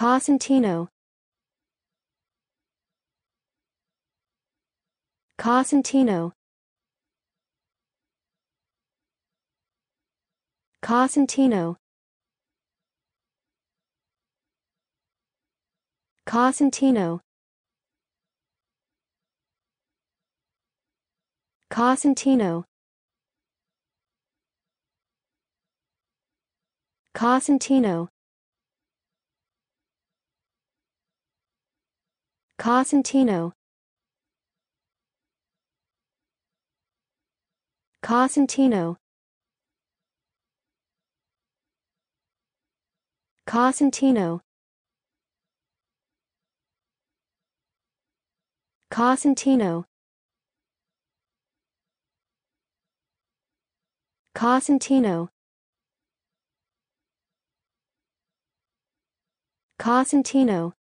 Cosentino Cosentino Cosentino Cosentino Cosentino Cosentino Cosentino Cosentino Cosentino Cosentino Cosentino Cosentino